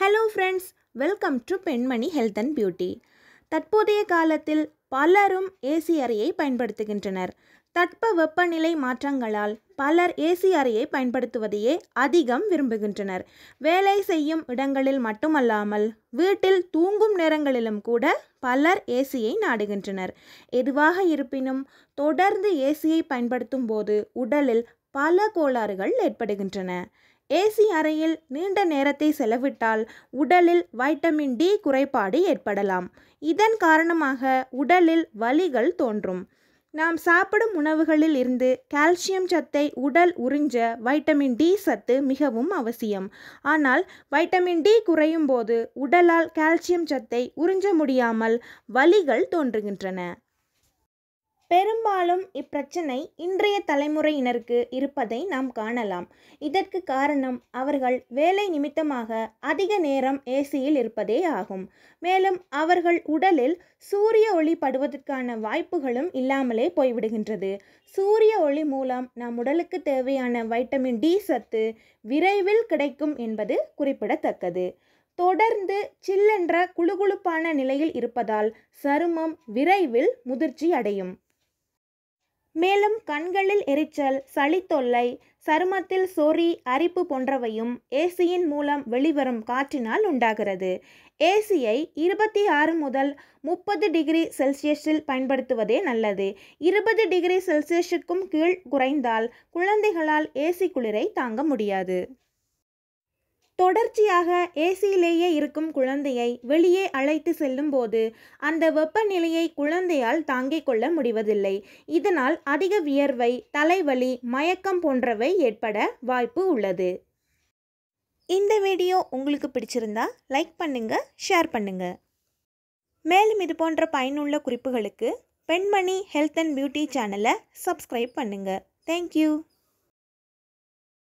hello friends welcome to Penmani health and beauty தற்போதைய காலத்தில் பலரும் ஏசி அறையை பயன்படுத்துகின்றனர் தட்ப வெப்பநிலை மாற்றங்களால் பலர் ஏசி அறையை பயன்படுத்துவதையே அதிகம் விரும்புகின்றனர் வேலை செய்யும் இடங்களில் மட்டுமல்லாமல் வீட்டில் தூங்கும் நேரங்களிலும் கூட பலர் ஏசியை நாடுகின்றனர் எதுவாக இருப்பினும் தொடர்ந்து ஏசியை பயன்படுத்தும் போது உடலில் பல கோளாறுகள் ஏற்படுகின்றன ஏசி அறையில் நீண்ட நேரத்தை செலவிட்டால் உடலில் வைட்டமின் டி குறைபாடு ஏற்படலாம் இதன் காரணமாக உடலில் வலிகள் தோன்றும் நாம் சாப்பிடும் உணவுகளில் இருந்து கால்சியம் சத்தை உடல் உறிஞ்ச வைட்டமின் டி சத்து மிகவும் அவசியம் ஆனால் வைட்டமின் டி குறையும் போது உடலால் கால்சியம் சத்தை உறிஞ்ச முடியாமல் வலிகள் தோன்றுகின்றன பெரும்பாலும் இப்பிரச்சனை இன்றைய தலைமுறையினருக்கு இருப்பதை நாம் காணலாம் இதற்கு காரணம் அவர்கள் வேலை நிமித்தமாக அதிக நேரம் ஏசியில் இருப்பதே ஆகும் மேலும் அவர்கள் உடலில் சூரிய ஒளி படுவதற்கான வாய்ப்புகளும் இல்லாமலே போய்விடுகின்றது சூரிய ஒளி மூலம் நம் உடலுக்கு தேவையான வைட்டமின் டி சத்து விரைவில் கிடைக்கும் என்பது குறிப்பிடத்தக்கது தொடர்ந்து சில்லென்ற குழுகுழுப்பான நிலையில் இருப்பதால் சருமம் விரைவில் முதிர்ச்சி அடையும் மேலும் கண்களில் எரிச்சல் சளி தொல்லை சருமத்தில் சொறி அரிப்பு போன்றவையும் ஏசியின் மூலம் வெளிவரும் காற்றினால் உண்டாகிறது ஏசியை இருபத்தி ஆறு முதல் முப்பது டிகிரி செல்சியஸில் பயன்படுத்துவதே நல்லது இருபது டிகிரி செல்சியஸுக்கும் கீழ் குறைந்தால் குழந்தைகளால் ஏசி குளிரை தாங்க முடியாது தொடர்ச்சியாக ஏசியிலேயே இருக்கும் குழந்தையை வெளியே அழைத்து செல்லும் போது அந்த வெப்பநிலையை குழந்தையால் தாங்கிக் கொள்ள முடிவதில்லை இதனால் அதிக வியர்வை தலைவலி மயக்கம் போன்றவை ஏற்பட வாய்ப்பு உள்ளது இந்த வீடியோ உங்களுக்கு பிடிச்சிருந்தா லைக் பண்ணுங்க ஷேர் பண்ணுங்க மேலும் இது போன்ற பயனுள்ள குறிப்புகளுக்கு பெண்மணி ஹெல்த் அண்ட் பியூட்டி சேனலை சப்ஸ்கிரைப் பண்ணுங்க தேங்க்யூ